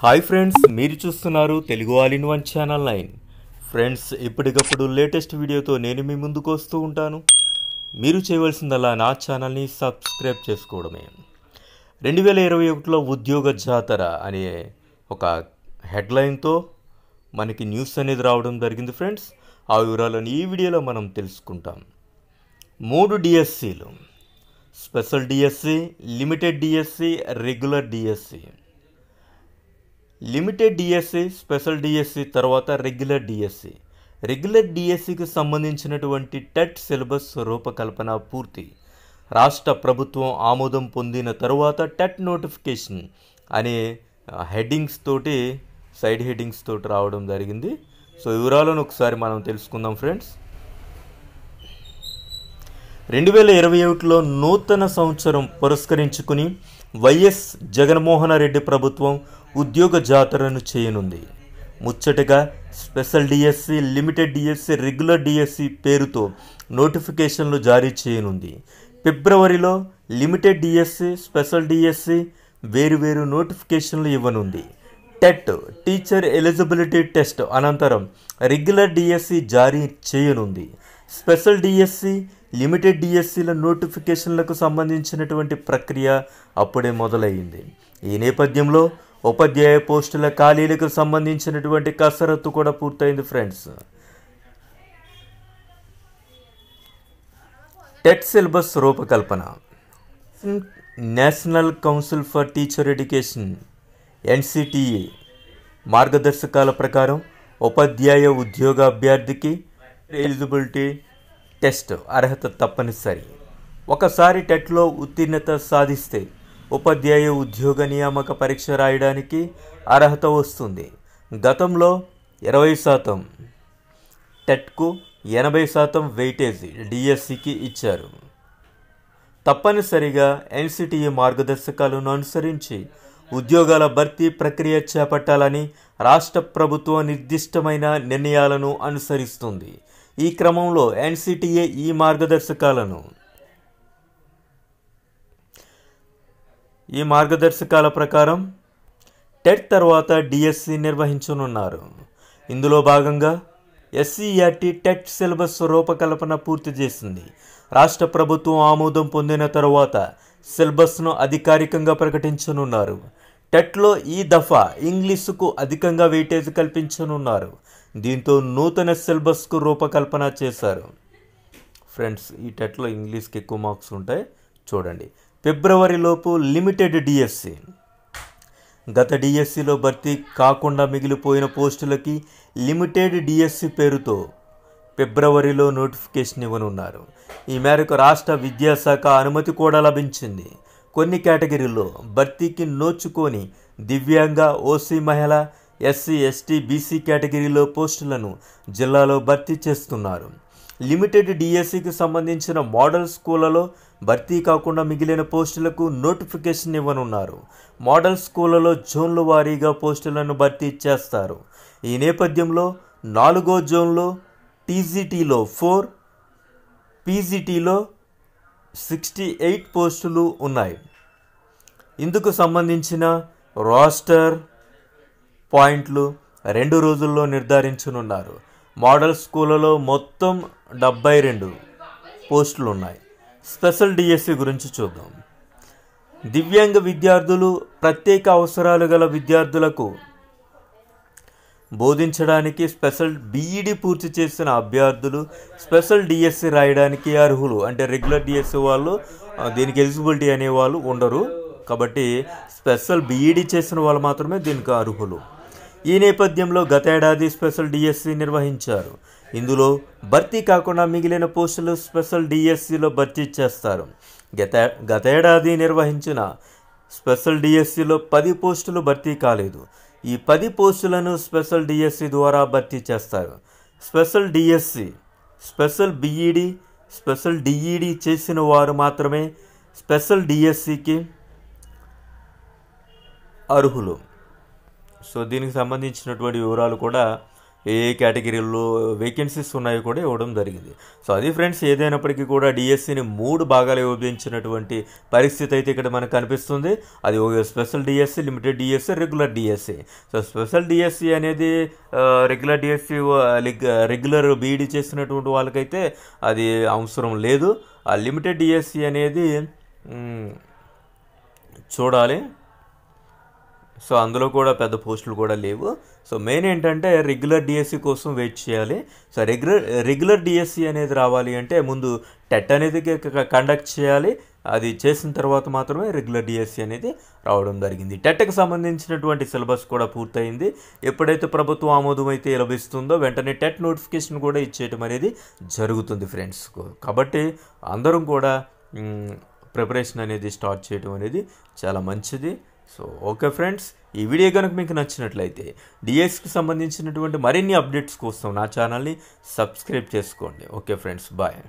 hi friends మీరు చూస్తున్నారు Telugu all in one channel nine friends ఎప్పటికప్పుడు లేటెస్ట్ వీడియోతో నేను మీ ముందుకు వస్తూ ఉంటాను మీరు చేయవలసిందల్లా నా ఛానల్ని సబ్స్క్రైబ్ చేసుకోవడమే రెండు వేల ఇరవై ఒకటిలో ఉద్యోగ జాతర అనే ఒక హెడ్లైన్తో మనకి న్యూస్ అనేది రావడం జరిగింది ఫ్రెండ్స్ ఆ వివరాలను ఈ వీడియోలో మనం తెలుసుకుంటాం మూడు డిఎస్సీలు special DSC limited DSC regular DSC limited DSC special DSC తర్వాత రెగ్యులర్ డిఎస్సి రెగ్యులర్ డిఎస్సికి సంబంధించినటువంటి టెట్ సిలబస్ రూపకల్పన పూర్తి రాష్ట్ర ప్రభుత్వం ఆమోదం పొందిన తరువాత టెట్ నోటిఫికేషన్ అనే హెడ్డింగ్స్ తోటి సైడ్ హెడ్డింగ్స్ తోటి రావడం జరిగింది సో వివరాలను ఒకసారి మనం తెలుసుకుందాం ఫ్రెండ్స్ రెండు వేల ఇరవై ఒకటిలో నూతన సంవత్సరం పురస్కరించుకుని వైఎస్ జగన్మోహన్ రెడ్డి ప్రభుత్వం ఉద్యోగ జాతరను చేయనుంది ముచ్చటగా special DSC limited DSC regular DSC పేరుతో నోటిఫికేషన్లు జారీ చేయనుంది ఫిబ్రవరిలో లిమిటెడ్ డిఎస్సి స్పెషల్ డిఎస్సి వేరువేరు నోటిఫికేషన్లు ఇవ్వనుంది టెట్ టీచర్ ఎలిజిబిలిటీ టెస్ట్ అనంతరం రెగ్యులర్ డిఎస్సి జారీ చేయనుంది స్పెషల్ డిఎస్సి లిమిటెడ్ డిఎస్సీల నోటిఫికేషన్లకు సంబంధించినటువంటి ప్రక్రియ అప్పుడే మొదలయ్యింది ఈ నేపథ్యంలో ఉపాధ్యాయ పోస్టుల ఖాళీలకు సంబంధించినటువంటి కసరత్తు కూడా పూర్తయింది ఫ్రెండ్స్ టెట్ సిలబస్ రూపకల్పన National Council for Teacher Education NCTE మార్గదర్శకాల ప్రకారం ఉపాధ్యాయ ఉద్యోగ అభ్యర్థికి ఎలిజిబిలిటీ టెస్ట్ అర్హత తప్పనిసరి ఒకసారి టెట్లో ఉత్తీర్ణత సాధిస్తే ఉపాధ్యాయ ఉద్యోగ నియామక పరీక్ష రాయడానికి అర్హత వస్తుంది గతంలో ఇరవై శాతం టెట్కు ఎనభై శాతం వెయిటేజీ డిఎస్సికి ఇచ్చారు తప్పనిసరిగా ఎన్సిటిఈ మార్గదర్శకాలను అనుసరించి ఉద్యోగాల భర్తీ ప్రక్రియ చేపట్టాలని రాష్ట్ర ప్రభుత్వం నిర్దిష్టమైన నిర్ణయాలను అనుసరిస్తుంది ఈ క్రమంలో ఎన్సిటిఏ ఈ మార్గదర్శకాలను ఈ మార్గదర్శకాల ప్రకారం టెట్ తర్వాత డిఎస్సి నిర్వహించనున్నారు ఇందులో భాగంగా ఎస్సీఆర్టీ టెట్ సిలబస్ రూపకల్పన పూర్తి చేసింది రాష్ట్ర ప్రభుత్వం ఆమోదం పొందిన తర్వాత సిలబస్ను అధికారికంగా ప్రకటించనున్నారు టెట్లో ఈ దఫా ఇంగ్లీషుకు అధికంగా వెయిటేజ్ కల్పించనున్నారు దీంతో నూతన సిలబస్కు రూపకల్పన చేశారు ఫ్రెండ్స్ ఈ టెట్లో ఇంగ్లీష్కి ఎక్కువ మార్క్స్ ఉంటాయి చూడండి ఫిబ్రవరిలోపు లిమిటెడ్ డిఎస్సి గత డిఎస్సిలో భర్తీ కాకుండా మిగిలిపోయిన పోస్టులకి లిమిటెడ్ డిఎస్సి పేరుతో ఫిబ్రవరిలో నోటిఫికేషన్ ఇవ్వనున్నారు ఈ మేరకు రాష్ట్ర విద్యాశాఖ అనుమతి కూడా లభించింది కొన్ని కేటగిరీల్లో భర్తీకి నోచుకొని దివ్యాంగ ఓసీ మహిళ ఎస్సీ ఎస్టీ బీసీ కేటగిరీలో పోస్టులను జిల్లాలో భర్తీ చేస్తున్నారు లిమిటెడ్ డిఎస్సికి సంబంధించిన మోడల్ స్కూళ్లలో భర్తీ కాకుండా మిగిలిన పోస్టులకు నోటిఫికేషన్ ఇవ్వనున్నారు మోడల్ స్కూళ్లలో జోన్ల వారీగా పోస్టులను భర్తీ చేస్తారు ఈ నేపథ్యంలో నాలుగో జోన్లో టీజీటీలో ఫోర్ పీజీటీలో సిక్స్టీ ఎయిట్ పోస్టులు ఉన్నాయి ఇందుకు సంబంధించిన రాస్టర్ పాయింట్లు రెండు రోజుల్లో నిర్ధారించనున్నారు మోడల్ స్కూళ్ళలో మొత్తం డెబ్బై రెండు పోస్టులు ఉన్నాయి స్పెషల్ డిఎస్సి గురించి చూద్దాం దివ్యాంగ విద్యార్థులు ప్రత్యేక అవసరాలు గల విద్యార్థులకు బోధించడానికి స్పెషల్ బీఈడి పూర్తి చేసిన అభ్యర్థులు స్పెషల్ డిఎస్సి రాయడానికి అర్హులు అంటే రెగ్యులర్ డిఎస్సి వాళ్ళు దీనికి ఎలిజిబిలిటీ అనేవాళ్ళు ఉండరు కాబట్టి స్పెషల్ బీఈడి చేసిన వాళ్ళు మాత్రమే దీనికి అర్హులు ఈ నేపథ్యంలో గత ఏడాది స్పెషల్ డిఎస్సి నిర్వహించారు ఇందులో భర్తీ కాకుండా మిగిలిన పోస్టులు స్పెషల్ డిఎస్సిలో భర్తీ చేస్తారు గత గతేడాది నిర్వహించిన స్పెషల్ డిఎస్సిలో పది పోస్టులు భర్తీ కాలేదు ఈ పది పోస్టులను స్పెషల్ డిఎస్సి ద్వారా భర్తీ చేస్తారు special DSC special BEd special DEd చేసిన వారు మాత్రమే స్పెషల్ డిఎస్సికి అర్హులు సో దీనికి సంబంధించినటువంటి వివరాలు కూడా ఏ కేటగిరీల్లో వేకెన్సీస్ ఉన్నాయో కూడా ఇవ్వడం జరిగింది సో అది ఫ్రెండ్స్ ఏదైనప్పటికీ కూడా డిఎస్సిని e మూడు భాగాలు విభజించినటువంటి పరిస్థితి అయితే ఇక్కడ మనకు కనిపిస్తుంది అది ఒక special DSC limited DSC regular DSC so special DSC అనేది రెగ్యులర్ డిఎస్సి రెగ్యులర్ బీఈడి చేసినటువంటి వాళ్ళకైతే అది అవసరం లేదు ఆ లిమిటెడ్ డిఎస్సి e అనేది చూడాలి సో అందులో కూడా పెద్ద పోస్టులు కూడా లేవు సో మెయిన్ ఏంటంటే రెగ్యులర్ డిఎస్సి కోసం వెయిట్ చేయాలి సో రెగ్యులర్ రెగ్యులర్ డిఎస్సి అనేది రావాలి అంటే ముందు టెట్ అనేది కండక్ట్ చేయాలి అది చేసిన తర్వాత మాత్రమే రెగ్యులర్ డిఎస్సి అనేది రావడం జరిగింది టెట్కి సంబంధించినటువంటి సిలబస్ కూడా పూర్తయింది ఎప్పుడైతే ప్రభుత్వం ఆమోదం అయితే లభిస్తుందో వెంటనే టెట్ నోటిఫికేషన్ కూడా ఇచ్చేయటం అనేది జరుగుతుంది ఫ్రెండ్స్ కాబట్టి అందరం కూడా ప్రిపరేషన్ అనేది స్టార్ట్ చేయటం అనేది చాలా మంచిది సో ఓకే ఫ్రెండ్స్ ఈ వీడియో కనుక మీకు నచ్చినట్లయితే డిఎస్కి సంబంధించినటువంటి మరిన్ని అప్డేట్స్ కోసం నా ఛానల్ని సబ్స్క్రైబ్ చేసుకోండి ఓకే ఫ్రెండ్స్ బాయ్